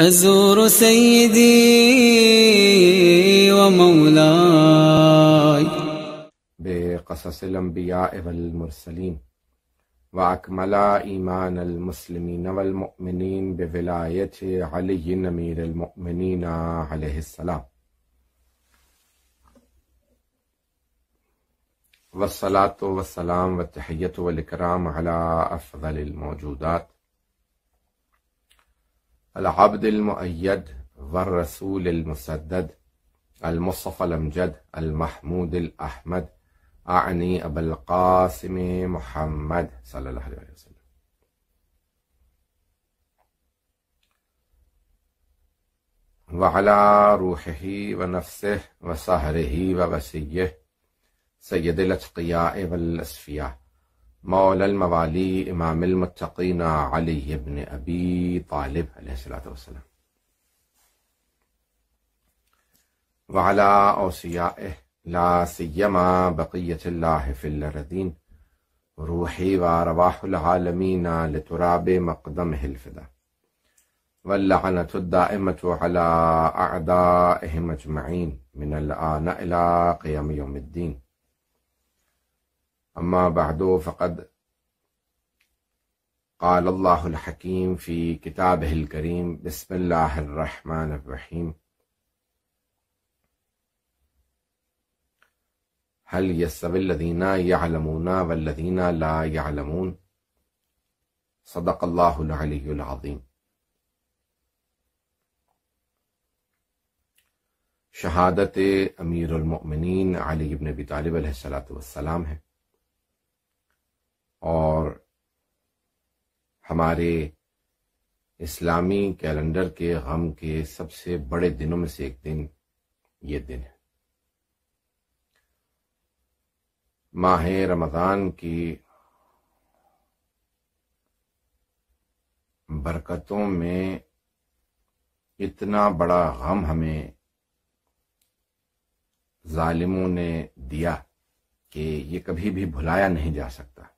أزور سيدي ومولاي بقصص الأنبياء والمرسلين وأكمل إيمان المسلمين والمؤمنين بولاية علي أمير المؤمنين عليه السلام والصلاة والسلام والتحية والإكرام على أفضل الموجودات العبد المؤيد والرسول المسدد المصطفى الأمجد المحمود الأحمد أعني أبا القاسم محمد صلى الله عليه وسلم وعلى روحه ونفسه وسهره وبسيه سيد الأتقياء والأسفياء مولى الموالي إمام المتقين علي بن أبي طالب عليه الصلاة والسلام وعلى أوصيائه لا سيما بقية الله في الأرضين روحي ورواح العالمين لتراب مقدمه الفدا واللعنة الدائمة على أعدائهم أجمعين من الآن إلى قيام يوم الدين أما بعد فقد قال الله الحكيم في كتابه الكريم بسم الله الرحمن الرحيم هل يستوي الذين يعلمون والذين لا يعلمون صدق الله العلي العظيم شهادت امیر المؤمنین علی ابن ابی طالب علیہ السلام والسلام ہے और हमारे इस्लामी कैलेंडर के गम के सबसे बड़े दिनों में से एक दिन ये दिन है माह रमज़ान की बरकतों में इतना बड़ा गम हमें जालिमों ने दिया कि ये कभी भी भुलाया नहीं जा सकता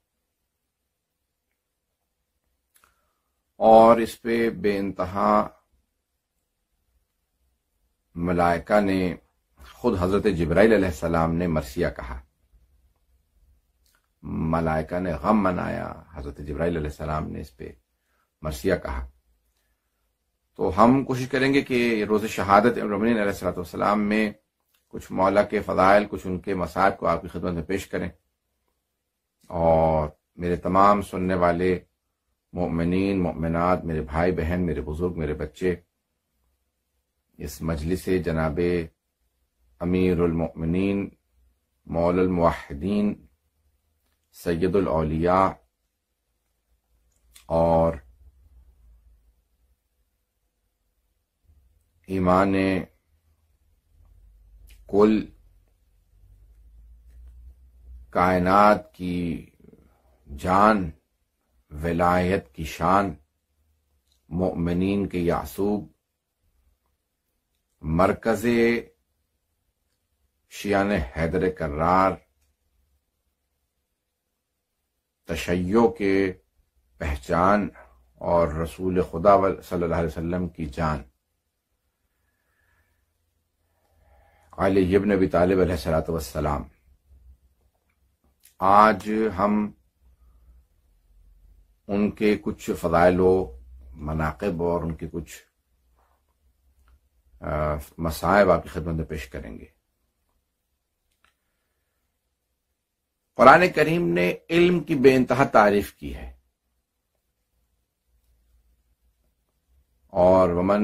और इस पे बेानतहा मलाइका ने खुद हज़रत जब्राईल सलाम ने मरसिया कहा मलाइका ने गम मनाया हज़रत जब्राईल सलाम ने इस पे मरसिया कहा तो हम कोशिश करेंगे कि रोज़ शहादत रमन सलाम में कुछ मौला के फ़जाइल कुछ उनके मसायब को आपकी खिदमत में पेश करें और मेरे तमाम सुनने वाले मोमिन मोमिनत मेरे भाई बहन मेरे बुजुर्ग मेरे बच्चे इस मजलिस जनाब अमीरमिन मौलमवाहदीन सैदुलौलिया और ईमान कुल कायनात की जान विलायत की शान मोमिन के यासूब मरकज शियान हैदर करार तशय के पहचान और रसूल खुदा सल्लल्लाहु अलैहि वसल्लम की जान अली यबन अबी तालब आज हम उनके कुछ फ़दाइल मनाकब और उनके कुछ मसायब आपकी खिदमत में पेश करेंगे कुरान करीम ने इल्म की बेानतहा तारीफ की है और वमन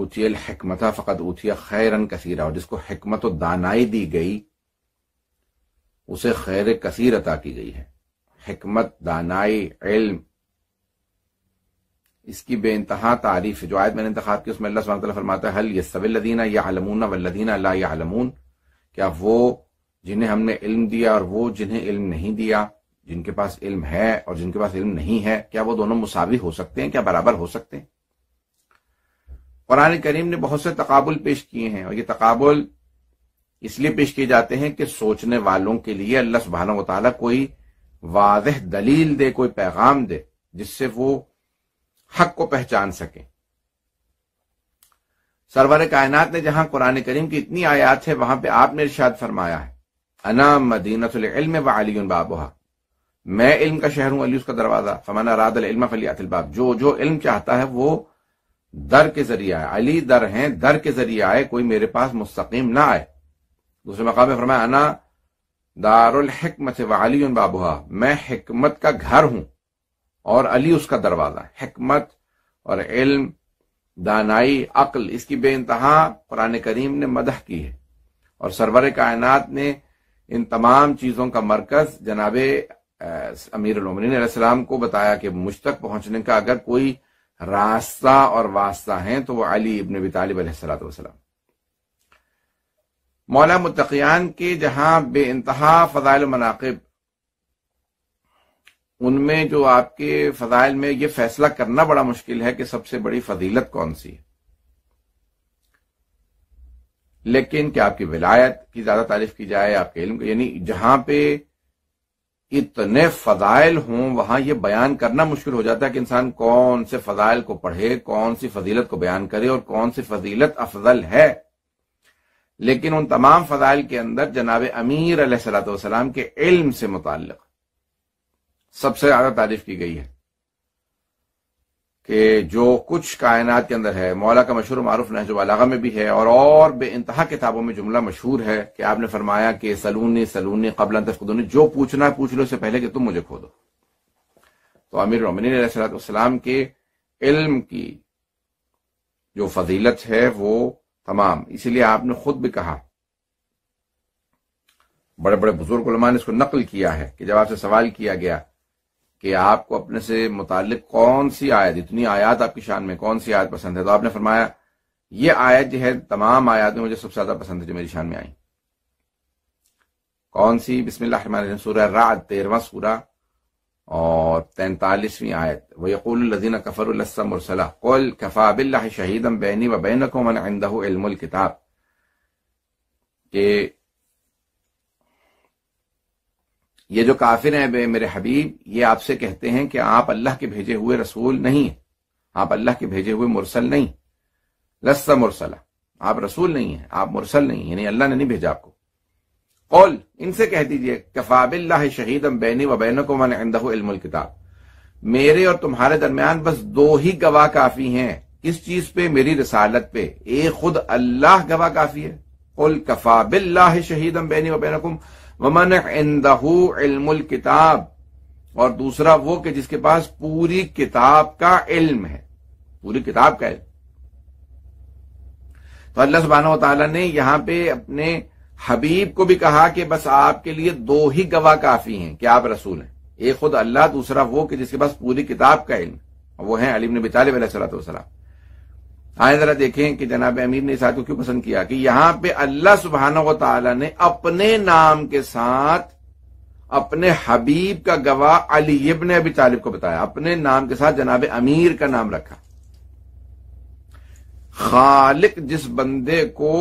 ऊतियल हकमता फ़कत ऊतिया खैरन कसीरा और जिसको हकमत दानाई दी गई उसे खैर कसीर अता की गई है हमत दानाई इल्म इसकी बेानतहा तारीफ जो आयत मैंने इंतखा की उसमें अल्लाह सुबह फरमाता है हल यसवल्लदीना या आलमूना वल्लदीना ला यालमून क्या वो जिन्हें हमने इल्म दिया और वो जिन्हें इल्म नहीं दिया जिनके पास इल्म है और जिनके पास इल्म नहीं है क्या वो दोनों मुसावी हो सकते हैं क्या बराबर हो सकते हैं कुरान करीम ने बहुत से तकाबुल पेश किए हैं और ये तकाबुल इसलिए पेश किए जाते हैं कि सोचने वालों के लिए अल्लाह सुबहाना वाली कोई वाजह दलील दे कोई पैगाम दे जिससे वो हक को पहचान सके सरवर कायनात ने जहां कुरान करीम की इतनी आयात है वहां पे आपने इर्शाद फरमाया है अना मदीनतम व अली मैं इल्म का शहर हूं अली उसका दरवाजा फमाना रादलम फली अतलबाब जो जो इल्म चाहता है वो दर के जरिए आए अली दर हैं दर के जरिए आए कोई मेरे पास मुस्तकीम ना आए दूसरे मकाम फरमाया अना दारुल हिकमत वाली बाबुहा मैं हिकमत का घर हूं और अली उसका दरवाजा हिकमत और इल्म दानाई अक्ल इसकी बेानतहा कुरान करीम ने मदह की है और सरवर कायनात ने इन तमाम चीजों का मरकज जनाब अमीर उमरीन को बताया कि मुझ तक पहुंचने का अगर कोई रास्ता और वास्ता है तो वह अली इबन बी तालिब सलाम मौला मुतकियान के जहां बे इंतहा फजाइल मनाकब उनमें जो आपके फजाइल में यह फैसला करना बड़ा मुश्किल है कि सबसे बड़ी फजीलत कौन सी है लेकिन क्या आपकी विलायत की ज्यादा तारीफ की जाए आपके इल्म यानी जहां पे इतने फजाइल हों वहां यह बयान करना मुश्किल हो जाता है कि इंसान कौन से फजाइल को पढ़े कौन सी फजीलत को बयान करे और कौन सी फजीलत अफजल है लेकिन उन तमाम फजाइल के अंदर जनाब अमीर सलाम के इल्म से मुतल सबसे ज्यादा तारीफ की गई है कि जो कुछ कायनात के अंदर है मौला का मशहूर मारूफ नहज वालागा में भी है और और बे इंतहा किताबों में जुमला मशहूर है कि आपने फरमाया कि सलूनी सलूनी कबल तफकदूनी जो पूछना है पूछ लो उससे पहले कि तुम मुझे खो दो तो आमिर रोमिन सलाम के इल्म की जो फजीलत है वो तमाम इसीलिए आपने खुद भी कहा बड़े बड़े बुजुर्ग उलमा ने इसको नकल किया है कि जब आपसे सवाल किया गया कि आपको अपने से मुतल कौन सी आयत इतनी आयात आपकी शान में कौन सी आयत पसंद है तो आपने फरमाया ये आयत जो है तमाम आयात में मुझे सबसे ज्यादा पसंद है जो मेरी शान में आई कौन सी बिस्मिल्लाह सूर्य रात तेरवा सूरा और तैंतालीसवीं आयत वक़ुल्लिन कफ़रसमरसला कौल कफ़ा बिल्ला शहीदम बैनी व बैन को मन आंदहुल किताब के ये जो काफिर हैं मेरे हबीब ये आपसे कहते हैं कि आप अल्लाह के भेजे हुए रसूल नहीं है आप अल्लाह के भेजे हुए मुरसल नहीं लस्सा मुरसला आप रसूल नहीं है आप मुरसल नहीं यानी अल्लाह ने नहीं भेजा आपको कौल इनसे कह दीजिए कफाबिल्ला शहीदम बैनी व को मन किताब मेरे और तुम्हारे दरमियान बस दो ही गवाह काफी हैं किस चीज पे मेरी रसालत पे एक खुद अल्लाह गवाह काफी है कुल कफा शहीद बैनी वबैनकुम वमन इंदहू किताब और दूसरा वो कि जिसके पास पूरी किताब का इल्म है पूरी किताब का इल्म तो अल्लाह सुबहाना तला ने यहां पर अपने हबीब को भी कहा कि बस आपके लिए दो ही गवाह काफी हैं कि आप रसूल हैं एक खुद अल्लाह दूसरा वो कि जिसके पास पूरी किताब का इल्म वो है अलीम नबी तालब आए जरा देखें कि जनाब अमीर ने इस को क्यों पसंद किया कि यहां पे अल्लाह सुबहाना तला ने अपने नाम के साथ अपने हबीब का गवाह अलीब ने अभी तालिब को बताया अपने नाम के साथ जनाब अमीर का नाम रखा खालिक जिस बंदे को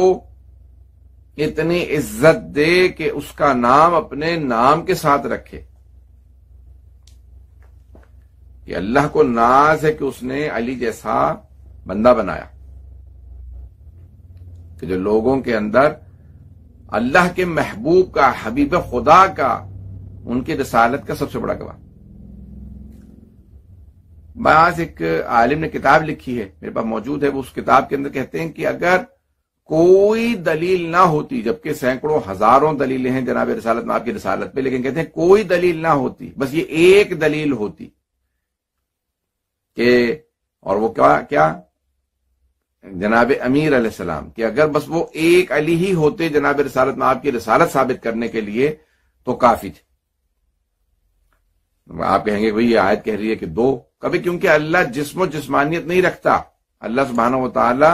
इतनी इज्जत दे कि उसका नाम अपने नाम के साथ रखे कि अल्लाह को नाज है कि उसने अली जैसा बंदा बनाया कि जो लोगों के अंदर अल्लाह के महबूब का हबीब खुदा का उनकी रसालत का सबसे बड़ा गवाह बाज एक आलिम ने किताब लिखी है मेरे पास मौजूद है वो उस किताब के अंदर कहते हैं कि अगर कोई दलील ना होती जबकि सैकड़ों हजारों दलीलें हैं जनाब रसालत में आपकी रसालत पे लेकिन कहते हैं कोई दलील ना होती बस ये एक दलील होती के और वो क्या क्या जनाब अमीर अलैहिस्सलाम कि अगर बस वो एक अली ही होते जनाब रसालत में आपकी रसालत साबित करने के लिए तो काफी थे आप कहेंगे भाई ये आयत कह रही है कि दो कभी क्योंकि अल्लाह जिसमो जिस्मानियत नहीं रखता अल्लाह सुबहाना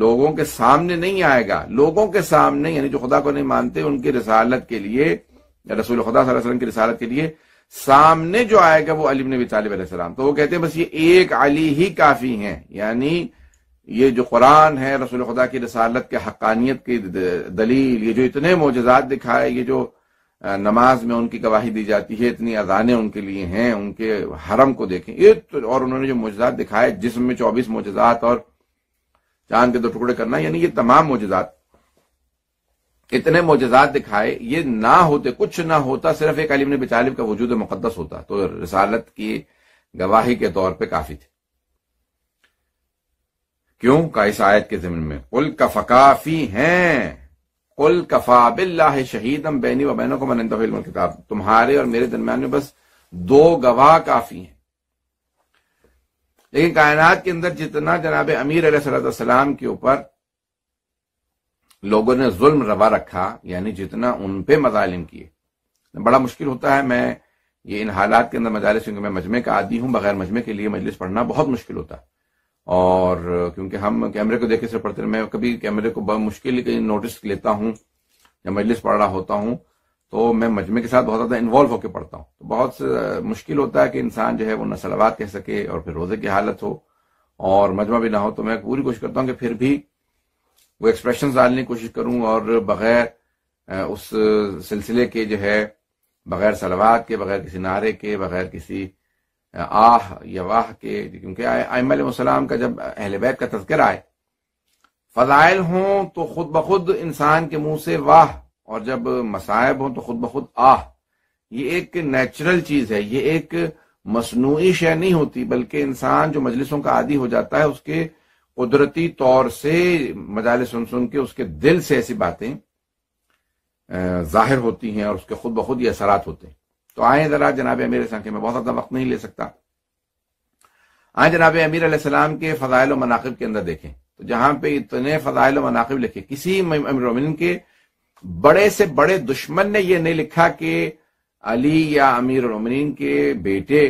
लोगों के सामने नहीं आएगा लोगों के सामने यानी जो खुदा को नहीं मानते उनकी रसालत के लिए रसूल खुदा वसल्लम की रसालत के लिए सामने जो आएगा वो अली नबी तालब सलाम तो वो कहते हैं बस ये एक अली ही काफी हैं यानी ये जो कुरान है रसूल खुदा की रसालत के हकानियत की दलील ये जो इतने मोजात दिखाए ये जो नमाज में उनकी गवाही दी जाती है इतनी अजाने उनके लिए हैं उनके हरम को देखें ये तो और उन्होंने जो मोजात दिखाए जिसमें चौबीस मोजात और चांद के दो तो टुकड़े करना यानी ये तमाम मोजात इतने मोजात दिखाए ये ना होते कुछ ना होता सिर्फ एक अलीम ने तालिब का वजूद मुकदस होता तो रसालत की गवाही के तौर पर काफी थे क्यों का इस आयत के जमीन में कुल कफकाफी फकाफी हैं कुल कफा बिल्ला शहीदम बैनी व बैनों को मन किताब तुम्हारे और मेरे दरम्यान में बस दो गवाह काफी हैं लेकिन कायनात के अंदर जितना जनाब अमीर सलाम के ऊपर लोगों ने जुल्म रवा रखा यानी जितना उन पे मजालिम किए बड़ा मुश्किल होता है मैं ये इन हालात के अंदर मजालिस क्योंकि मैं मजमे का आदि हूं बगैर मजमे के लिए मजलिस पढ़ना बहुत मुश्किल होता है और क्योंकि हम कैमरे को देखे से पढ़ते मैं कभी कैमरे को मुश्किल नोटिस लेता हूँ या मजलिस पढ़ रहा होता हूँ तो मैं मजमे के साथ बहुत ज़्यादा इन्वॉल्व होकर पढ़ता हूँ तो बहुत मुश्किल होता है कि इंसान जो है वो न कह सके और फिर रोज़े की हालत हो और मजमा भी ना हो तो मैं पूरी कोशिश करता हूँ कि फिर भी वो एक्सप्रेशन डालने की कोशिश करूँ और बगैर उस सिलसिले के जो है बगैर सलवाद के बगैर किसी नारे के बगैर किसी आह या वाह के क्योंकि आयम का जब अहल बैत का तस्कर आए फजाइल हों तो खुद ब खुद इंसान के मुंह से वाह और जब मसायब हो तो खुद ब खुद आह ये एक नेचुरल चीज है ये एक मसनू शय नहीं होती बल्कि इंसान जो मजलिसों का आदि हो जाता है उसके कुदरती तौर से मजाले सुन सुन के उसके दिल से ऐसी बातें जाहिर होती हैं और उसके खुद ब खुद ये असरात होते हैं तो आए जरा जनाब अमीर से मैं बहुत ज्यादा वक्त नहीं ले सकता आए जनाब अमीर आसमाम के फजायल मनाकब के अंदर देखें तो जहां पर इतने फजायल मनाकब लिखे किसी अमीर के बड़े से बड़े दुश्मन ने यह नहीं लिखा कि अली या अमीर उमिन के बेटे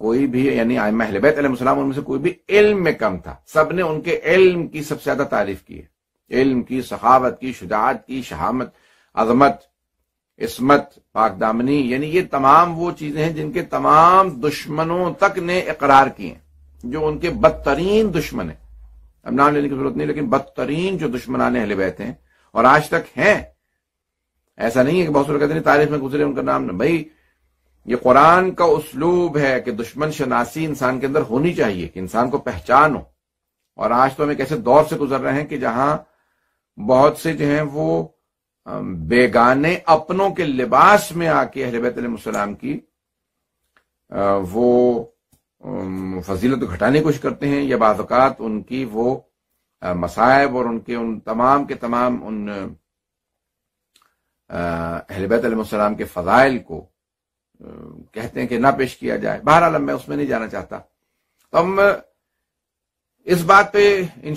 कोई भी यानी महलबैत अलैहिस्सलाम उनमें से कोई भी इल्म में कम था सब ने उनके इल्म की सबसे ज्यादा तारीफ की है इल्म की सखावत की शुजात की शहामत अजमत इसमत पाकदामनी यानी ये तमाम वो चीजें हैं जिनके तमाम दुश्मनों तक ने इकरार किए जो उनके बदतरीन दुश्मन है अब नाम लेने की जरूरत नहीं लेकिन बदतरीन जो दुश्मनान अहल बैत हैं और आज तक हैं ऐसा नहीं है कि बहुत से लोग कहते हैं तारीफ में गुजरे उनका नाम ना भाई ये कुरान का उसलूब है कि दुश्मन शनासी इंसान के अंदर होनी चाहिए कि इंसान को पहचान हो और आज तो हम एक ऐसे दौर से गुजर रहे हैं कि जहां बहुत से जो हैं वो बेगाने अपनों के लिबास में आके अहलबैतम की वो फजीलत तो घटाने की कोशिश करते हैं या बाज़ात उनकी वो मसायब और उनके उन तमाम के तमाम उन अहलबैतम के फ़ज़ाइल को कहते हैं कि ना पेश किया जाए बहरहाल मैं उसमें नहीं जाना चाहता तो हम इस बात पे इन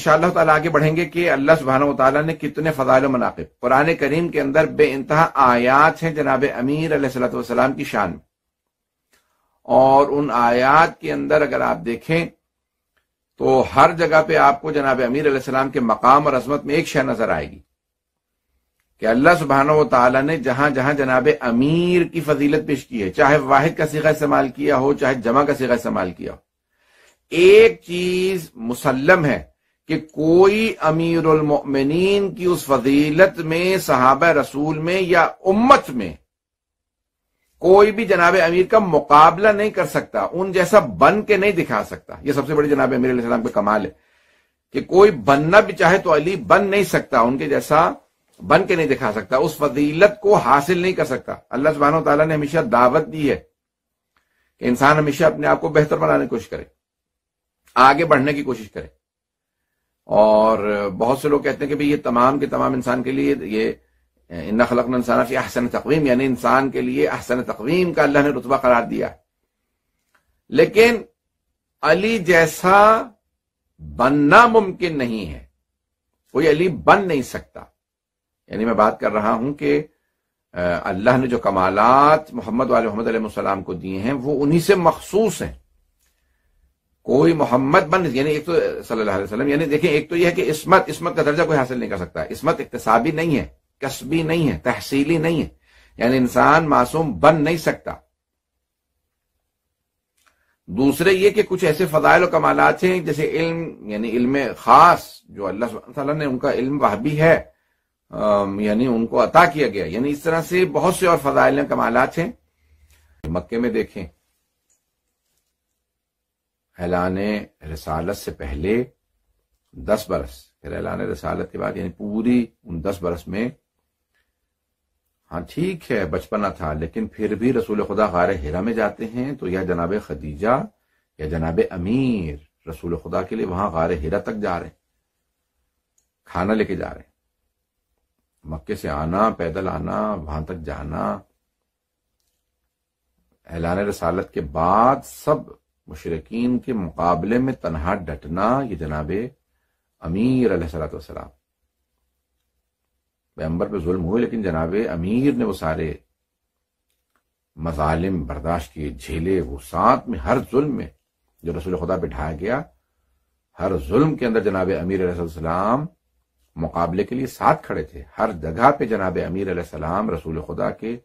आगे बढ़ेंगे कि अल्लाह सुबहान तला ने कितने फ़ज़ाइल मनाकब कुरान करीम के अंदर बे इंतहा आयात हैं जनाब अमीर सलाम की शान में और उन आयात के अंदर अगर आप देखें तो हर जगह पे आपको जनाब अमीर सलाम के मकाम और अजमत में एक शह नजर आएगी कि अल्लाह सुबहान तला ने जहां जहां जनाब अमीर की फजीलत पेश की है चाहे वाहिद का सीगा इस्तेमाल किया हो चाहे जमा का सीगा इस्तेमाल किया हो एक चीज मुसलम है कि कोई अमीर उलमिन की उस फजीलत में सहाब रसूल में या उम्मत में कोई भी जनाब अमीर का मुकाबला नहीं कर सकता उन जैसा बन के नहीं दिखा सकता यह सबसे बड़ी जनाब अमीर का कमाल है कि कोई बनना भी चाहे तो अली बन नहीं सकता उनके जैसा बन के नहीं दिखा सकता उस फजीलत को हासिल नहीं कर सकता अल्लाह सुबहान तला ने हमेशा दावत दी है कि इंसान हमेशा अपने आप को बेहतर बनाने की कोशिश करे आगे बढ़ने की कोशिश करे और बहुत से लोग कहते हैं कि भाई ये तमाम के तमाम इंसान के लिए ये इन्ना खलक इंसान फी अहसन तकवीम यानी इंसान के लिए अहसन तकवीम का अल्लाह ने रुतबा करार दिया लेकिन अली जैसा बनना मुमकिन नहीं है कोई अली बन नहीं सकता यानी मैं बात कर रहा हूं कि अल्लाह ने जो कमालत मोहम्मद वाले मोहम्मद सलाम को दिए हैं वो उन्हीं से मखसूस हैं कोई मोहम्मद बन यानी एक तो सल्लल्लाहु अलैहि वसल्लम यानी देखें एक तो यह है कि इसमत इसमत का दर्जा कोई हासिल नहीं कर सकता इसमत इकतसाबी नहीं है कस्बी नहीं है तहसीली नहीं है यानी इंसान मासूम बन नहीं सकता दूसरे ये कि कुछ ऐसे फजाइल और कमालत हैं जैसे इल्म यानी इल्म खास जो अल्लाह ने उनका इल्म वह भी है यानी उनको अता किया गया यानी इस तरह से बहुत से और फजाइल कमालत हैं मक्के में देखें ऐलान रसालत से पहले दस बरस फिर ऐलान रसालत के बाद यानी पूरी उन दस बरस में हाँ ठीक है बचपना था लेकिन फिर भी रसूल खुदा गार हेरा में जाते हैं तो यह जनाब खदीजा या जनाब अमीर रसूल खुदा के लिए वहां गार हिरा तक जा रहे हैं खाना लेके जा रहे हैं मक्के से आना पैदल आना वहां तक जाना ऐलान रसालत के बाद सब मुशरकिन के मुकाबले में तनहा डटना ये जनाब अमीर सलाम पैम्बर पे जुल्म हुए लेकिन जनाब अमीर ने वो सारे मजालिम बर्दाश्त किए झेले वो साथ में हर जुल्म में जो रसूल खुदा पे ढाया गया हर जुल्म के अंदर जनाब अमीर सलाम मुकाबले के लिए साथ खड़े थे हर जगह पे जनाब अमीर सलाम रसूल खुदा के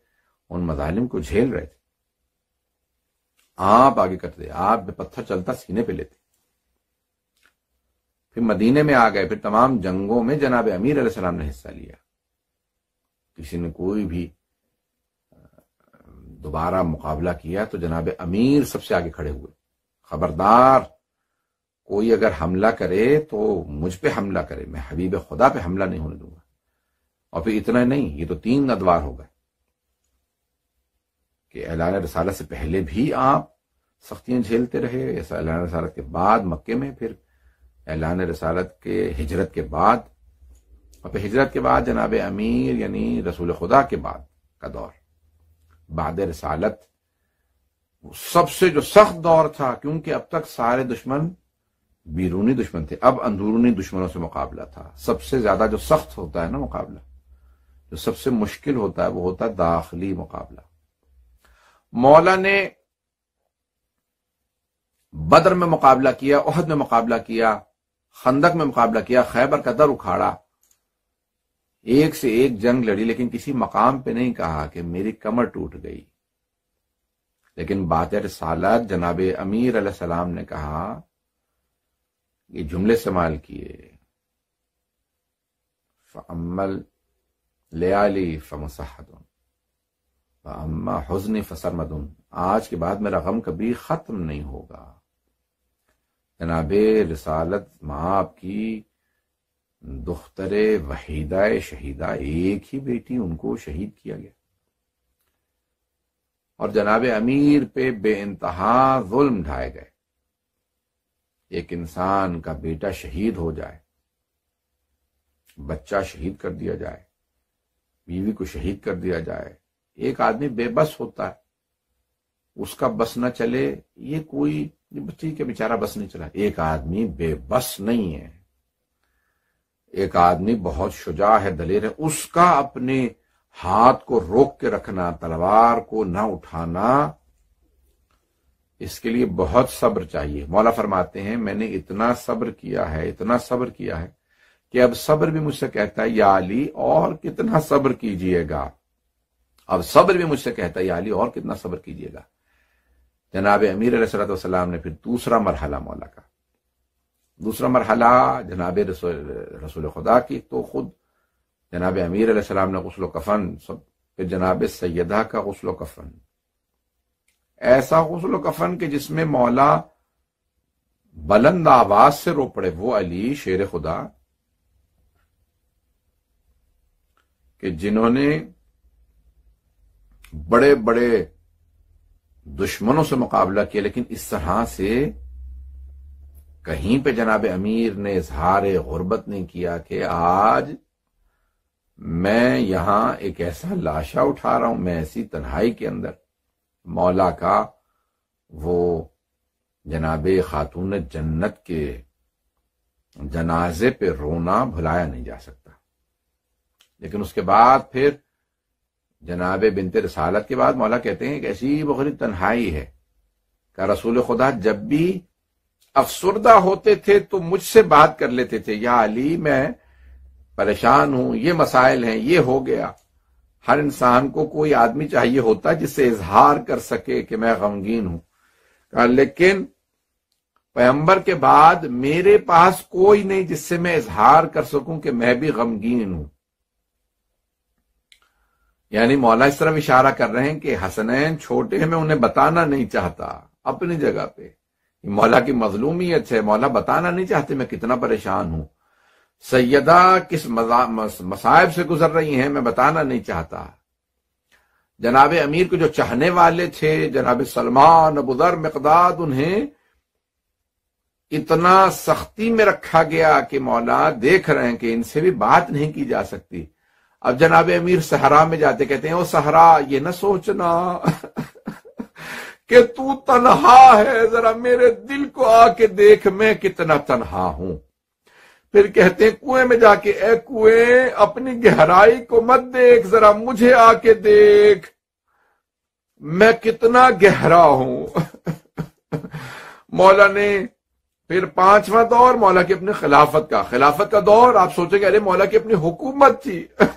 उन मजालिम को झेल रहे थे आप आगे करते आप पत्थर चलता सीने पे लेते फिर मदीने में आ गए फिर तमाम जंगों में जनाब अमीर सलाम ने हिस्सा लिया किसी ने कोई भी दोबारा मुकाबला किया तो जनाब अमीर सबसे आगे खड़े हुए खबरदार कोई अगर हमला करे तो मुझ पे हमला करे मैं हबीब खुदा पे हमला नहीं होने दूंगा और फिर इतना नहीं ये तो तीन अदवार हो गए कि ऐलान रसालत से पहले भी आप सख्तियां झेलते रहे ऐलान रसालत के बाद मक्के में फिर ऐलान रसालत के हिजरत के बाद और फिर हिजरत के बाद जनाब अमीर यानी रसूल खुदा के बाद का दौर बाद रसालत सबसे जो सख्त दौर था क्योंकि अब तक सारे दुश्मन बीरूनी दुश्मन थे अब अंदरूनी दुश्मनों से मुकाबला था सबसे ज्यादा जो सख्त होता है ना मुकाबला जो सबसे मुश्किल होता है वो होता है दाखिली मुकाबला मौला ने बदर में मुकाबला किया ओहद में मुकाबला किया खंदक में मुकाबला किया खैबर का दर उखाड़ा एक से एक जंग लड़ी लेकिन किसी मकाम पर नहीं कहा कि मेरी कमर टूट गई लेकिन बात सालत जनाब अमीर सलाम ने कहा ये जुमले इस्तेमाल किए फ़मल लयाली फ़मसहदन अम्मा हजन फसरमदन आज के बाद मेरा गम कभी ख़त्म नहीं होगा जनाब रसालत माँ की दुख्तर वहीदा शहीदा एक ही बेटी उनको शहीद किया गया और जनाब अमीर पे बे इंतहा जुल्म ढाए गए एक इंसान का बेटा शहीद हो जाए बच्चा शहीद कर दिया जाए बीवी को शहीद कर दिया जाए एक आदमी बेबस होता है उसका बस ना चले ये कोई ठीक है बेचारा बस नहीं चला एक आदमी बेबस नहीं है एक आदमी बहुत शुजा है दलेर है उसका अपने हाथ को रोक के रखना तलवार को ना उठाना इसके लिए बहुत सब्र चाहिए मौला फरमाते हैं मैंने इतना सब्र किया है इतना सब्र किया है कि अब सब्र भी मुझसे कहता है या अली और कितना सब्र कीजिएगा अब सब्र भी मुझसे कहता है या अली और कितना सब्र कीजिएगा जनाब अमीर सलाम ने फिर दूसरा मरहला मौला का दूसरा मरहला जनाब रसूल खुदा की तो खुद जनाब अमीर सलाम ने गसल कफन सब फिर जनाब सैदा का गसल कफन ऐसा गसल कफन के जिसमें मौला बुलंद आवाज से रो पड़े वो अली शेर खुदा कि जिन्होंने बड़े बड़े दुश्मनों से मुकाबला किया लेकिन इस तरह से कहीं पे जनाब अमीर ने इजहार गुर्बत नहीं किया कि आज मैं यहां एक ऐसा लाशा उठा रहा हूं मैं ऐसी तन्हाई के अंदर मौला का वो जनाब खातून जन्नत के जनाजे पे रोना भुलाया नहीं जा सकता लेकिन उसके बाद फिर जनाब बिनते रसालत के बाद मौला कहते हैं कि ऐसी बखरी तन्हाई है का रसूल खुदा जब भी अफसरदा होते थे तो मुझसे बात कर लेते थे या अली मैं परेशान हूं ये मसाइल हैं ये हो गया हर इंसान को कोई आदमी चाहिए होता है जिससे इजहार कर सके कि मैं गमगीन हूं लेकिन पैंबर के बाद मेरे पास कोई नहीं जिससे मैं इजहार कर सकूं कि मैं भी गमगीन हूं यानी मौला इस तरफ इशारा कर रहे हैं कि हसनैन छोटे हैं मैं उन्हें बताना नहीं चाहता अपनी जगह पे मौला की मजलूमियत है मौला बताना नहीं चाहते मैं कितना परेशान हूं सैयदा किस मसायब से गुजर रही हैं मैं बताना नहीं चाहता जनाब अमीर को जो चाहने वाले थे जनाब सलमान अबुदर मकदाद उन्हें इतना सख्ती में रखा गया कि मौला देख रहे हैं कि इनसे भी बात नहीं की जा सकती अब जनाब अमीर सहरा में जाते कहते हैं ओ सहरा ये ना सोचना कि तू तनहा है जरा मेरे दिल को आके देख मैं कितना तनहा हूं फिर कहते हैं कुएं में जाके ए कुएं अपनी गहराई को मत देख जरा मुझे आके देख मैं कितना गहरा हूं मौला ने फिर पांचवा दौर मौला की अपनी खिलाफत का खिलाफत का दौर आप सोचेंगे अरे मौला की अपनी हुकूमत थी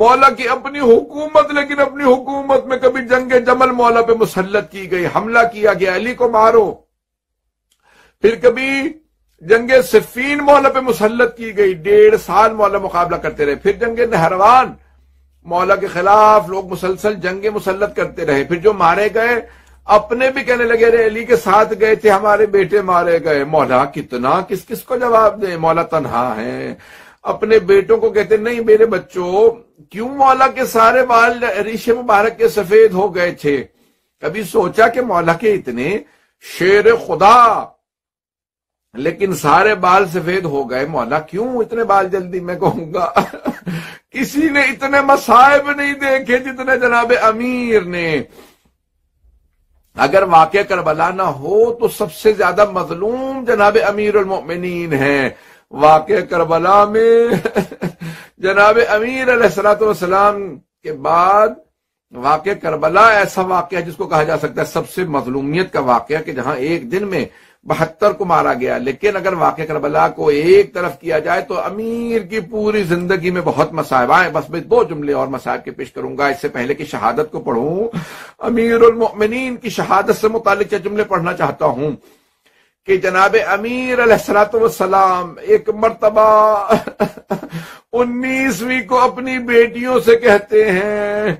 मौला की अपनी हुकूमत लेकिन अपनी हुकूमत में कभी जंग जमल मौला पे मुसलत की गई हमला किया गया अली को मारो फिर कभी जंग सिफीन मौला पे मुसलत की गई डेढ़ साल मौला मुकाबला करते रहे फिर जंग नहरवान मौला के खिलाफ लोग मुसलसल जंग मुसलत करते रहे फिर जो मारे गए अपने भी कहने लगे अरे अली के साथ गए थे हमारे बेटे मारे गए मौला कितना किस किस को जवाब दे मौला तनहा है अपने बेटों को कहते नहीं मेरे बच्चों क्यों मौला के सारे बाल ऋषि मुबारक के सफेद हो गए थे कभी सोचा कि मौला के इतने शेर खुदा लेकिन सारे बाल सफेद हो गए मौला क्यों इतने बाल जल्दी मैं कहूंगा किसी ने इतने मसायब नहीं देखे जितने जनाब अमीर ने अगर वाक़ करबला ना हो तो सबसे ज्यादा मजलूम जनाब अमीर उलमिन है वाक़ करबला में जनाब अमीर सलाम के बाद वाक़ करबला ऐसा वाक़ है जिसको कहा जा सकता है सबसे मजलूमियत का वाक़ कि जहां एक दिन में बहत्तर को मारा गया लेकिन अगर वाक करबला को एक तरफ किया जाए तो अमीर की पूरी जिंदगी में बहुत मसाहब आए बस मैं दो जुमले और मसायब के पेश करूंगा इससे पहले की शहादत को पढ़ू अमीर उलमिन की शहादत से मुतालिक जुमले पढ़ना चाहता हूं कि जनाब अमीर सलाम एक मरतबा उन्नीसवीं को अपनी बेटियों से कहते हैं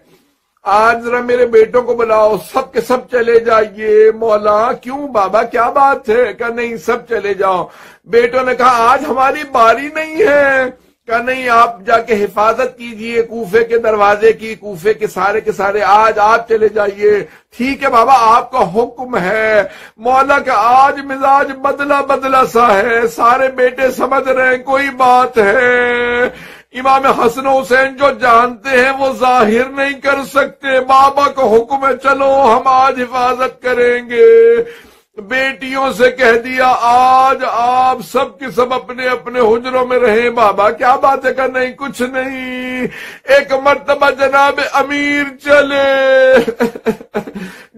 आज जरा मेरे बेटों को बुलाओ सब के सब चले जाइए मौला क्यों बाबा क्या बात है कहा नहीं सब चले जाओ बेटों ने कहा आज हमारी बारी नहीं है कहा नहीं आप जाके हिफाजत कीजिए कूफे के दरवाजे की कूफे के सारे के सारे आज आप चले जाइए ठीक है बाबा आपका हुक्म है मौला का आज मिजाज बदला बदला सा है सारे बेटे समझ रहे हैं कोई बात है इमाम हसन हुसैन जो जानते हैं वो जाहिर नहीं कर सकते बाबा को हुक्म है चलो हम आज हिफाजत करेंगे बेटियों से कह दिया आज आप सब के सब अपने अपने हुजरों में रहे बाबा क्या बात है का नहीं कुछ नहीं एक मरतबा जनाब अमीर चले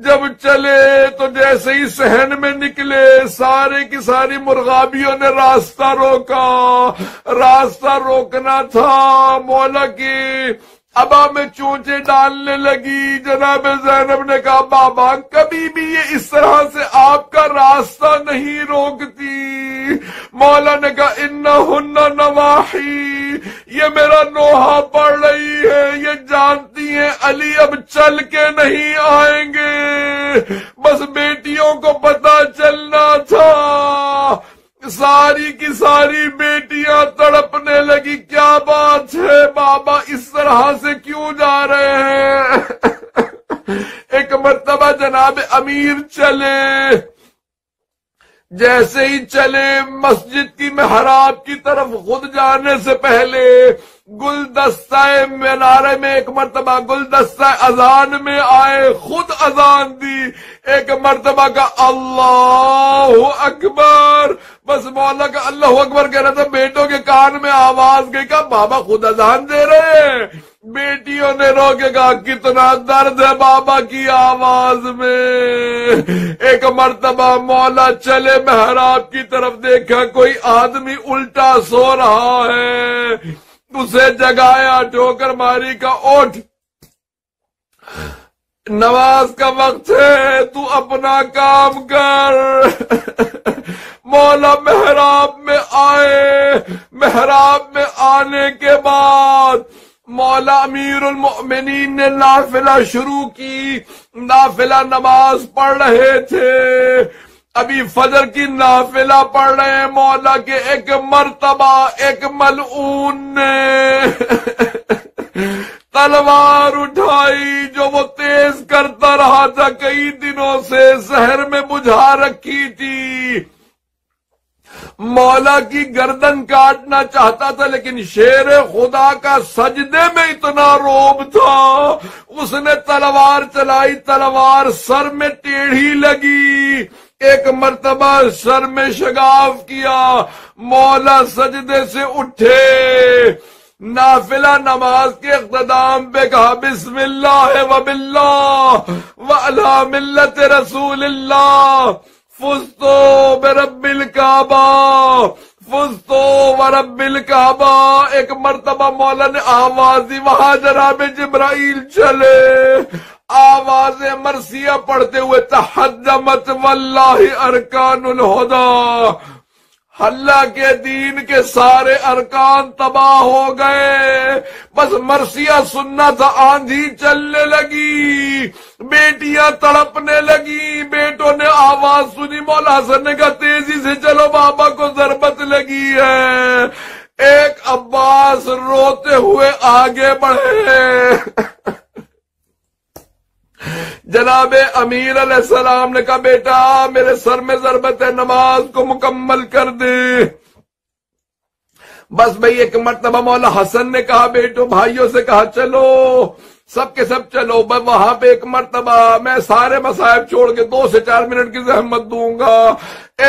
जब चले तो जैसे ही सहन में निकले सारे की सारी मुर्गाबियों ने रास्ता रोका रास्ता रोकना था मौला की अब में चूचे डालने लगी जनाब जैनब ने कहा बाबा कभी भी ये इस तरह से आपका रास्ता नहीं रोकती मौला ने कहा इन्ना हुन्ना नवाही ये मेरा नोहा पड़ रही है ये जानती है अली अब चल के नहीं आएंगे बस बेटियों को पता चलना था सारी की सारी बेटियां तड़पने लगी क्या बात है बाबा इस तरह से क्यों जा रहे हैं एक मरतबा जनाब अमीर चले जैसे ही चले मस्जिद की महराब की तरफ खुद जाने से पहले गुलदस्ता मीनारे में एक मरतबा गुलदस्ता अजान में आए खुद अजान दी एक मरतबा का अल्लाह अकबर बस मौला का अल्लाह अकबर कह रहा था बेटों के कान में आवाज गई का बाबा खुद अजान दे रहे हैं बेटियों ने रो के कहा कितना दर्द है बाबा की आवाज में एक मरतबा मौला चले महराब की तरफ देखा कोई आदमी उल्टा सो रहा है उसे जगाया ठोकर मारी का ओठ नमाज का वक्त है तू अपना काम कर मौला मेहराब में आए मेहराब में आने के बाद मौला अमीर उलमिन ने नाफिला शुरू की नाफिला नमाज पढ़ रहे थे अभी फजर की नाफिला पढ़ रहे हैं मौला के एक मरतबा एक मलून ने तलवार उठाई जो वो तेज करता रहा था कई दिनों से शहर में बुझा रखी थी मौला की गर्दन काटना चाहता था लेकिन शेर खुदा का सजदे में इतना रोब था उसने तलवार चलाई तलवार सर में टेढ़ी लगी एक मरतबा सर में शगाव किया मौला सजदे से उठे नाफिला नमाज के अख्ताम पे कहा बिस्मिल्ला वबिल्ला वला मिल्लत रसूल फुस्तो बरबिल काबा फुस्तो वरबिल काबा एक मरतबा मौला ने आवाजी वहां जनाब जिब्राइल चले आवाज मरसिया पढ़ते हुए तहदमत वल्लाह अरकान हदा हल्ला के दीन के सारे अरकान तबाह हो गए बस मरसिया सुनना था आंधी चलने लगी बेटियां तड़पने लगी बेटों ने आवाज सुनी मौला हसन ने कहा तेजी से चलो बाबा को जरबत लगी है एक अब्बास रोते हुए आगे बढ़े जनाब अमीर सलाम ने कहा बेटा मेरे सर में जरबत है नमाज को मुकम्मल कर दे बस भाई एक मरतबा मौला हसन ने कहा बेटो भाइयों से कहा चलो सब के सब चलो मैं वहां पे एक मरतबा मैं सारे मसायब छोड़ के दो से चार मिनट की जहमत दूंगा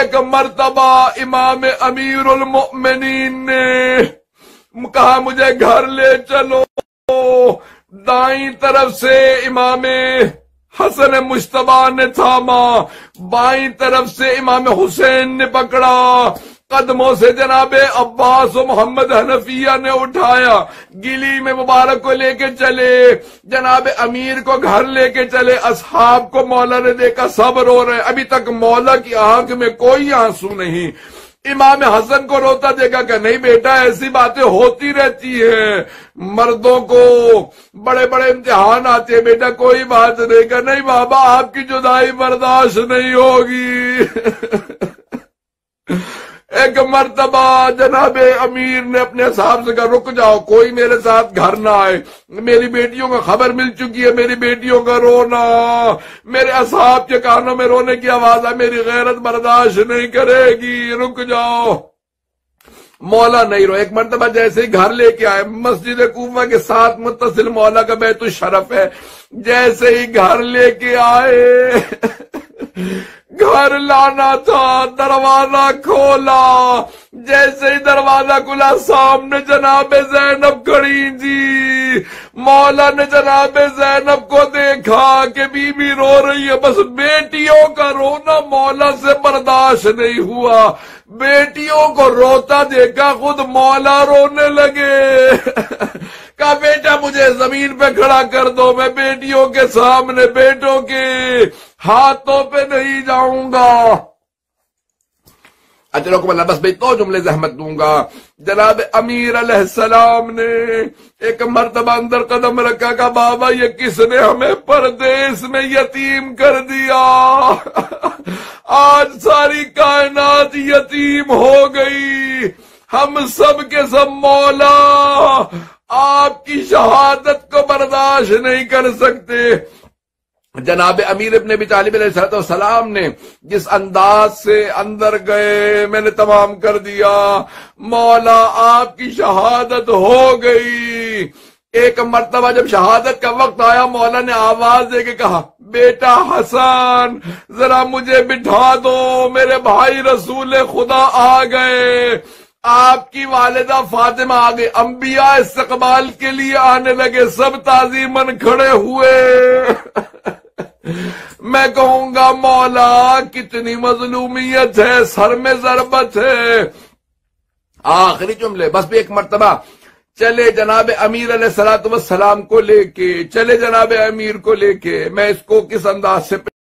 एक मरतबा इमाम अमीर उलमिन ने कहा मुझे घर ले चलो दाई तरफ से इमाम हसन मुश्तबा ने थामा बाई तरफ से इमाम हुसैन ने पकड़ा कदमों से जनाब अब्बास और मोहम्मद हनफिया ने उठाया गिली में मुबारक को लेके चले जनाब अमीर को घर लेके चले असहाब को मौला ने देखा सब रो रहे अभी तक मौला की आंख में कोई आंसू नहीं इमाम हसन को रोता देखा कि नहीं बेटा ऐसी बातें होती रहती है मर्दों को बड़े बड़े इम्तिहान आते हैं बेटा कोई बात नहीं कर नहीं बाबा आपकी जुदाई बर्दाश्त नहीं होगी एक मरतबा जनाब अमीर ने अपने हिसाब से कहा रुक जाओ कोई मेरे साथ घर ना आए मेरी बेटियों का खबर मिल चुकी है मेरी बेटियों का रोना मेरे असाब के कानों में रोने की आवाज है मेरी गैरत बर्दाश्त नहीं करेगी रुक जाओ मौला नहीं रो एक मरतबा जैसे ही घर लेके आए मस्जिद कूफा के साथ मुतसिल मौला का बैतु शरफ है जैसे ही घर लेके आए घर लाना था दरवाजा खोला जैसे ही दरवाजा खुला सामने जनाब जैनब खड़ी जी मौला ने जनाब जैनब को देखा कि बीबी रो रही है बस बेटियों का रोना मौला से बर्दाश्त नहीं हुआ बेटियों को रोता देखा खुद मौला रोने लगे कहा बेटा मुझे जमीन पे खड़ा कर दो मैं बेटियों के सामने बेटों के हाथों पे नहीं जाऊंगा अजरक बोला बस भाई तो जुमले जहमत दूंगा जनाब अमीर अलैहिस्सलाम ने एक मरतबा अंदर कदम रखा का बाबा ये किसने हमें परदेश में यतीम कर दिया आज सारी कायनात यतीम हो गई हम सब के सब मौला आपकी शहादत को बर्दाश्त नहीं कर सकते जनाब अमीर इबन भी तालिब सलाम ने जिस अंदाज से अंदर गए मैंने तमाम कर दिया मौला आपकी शहादत हो गई एक मरतबा जब शहादत का वक्त आया मौला ने आवाज दे के कहा बेटा हसन जरा मुझे बिठा दो मेरे भाई रसूल खुदा आ गए आपकी वालदा फातिमा आ गई अम्बिया इस्तकबाल के लिए आने लगे सब ताजी मन खड़े हुए मैं कहूंगा मौला कितनी मजलूमियत है सर में जरबत है आखिरी जुमले बस भी एक मरतबा चले जनाब अमीर सलात वसलाम को लेके चले जनाब अमीर को लेके मैं इसको किस अंदाज से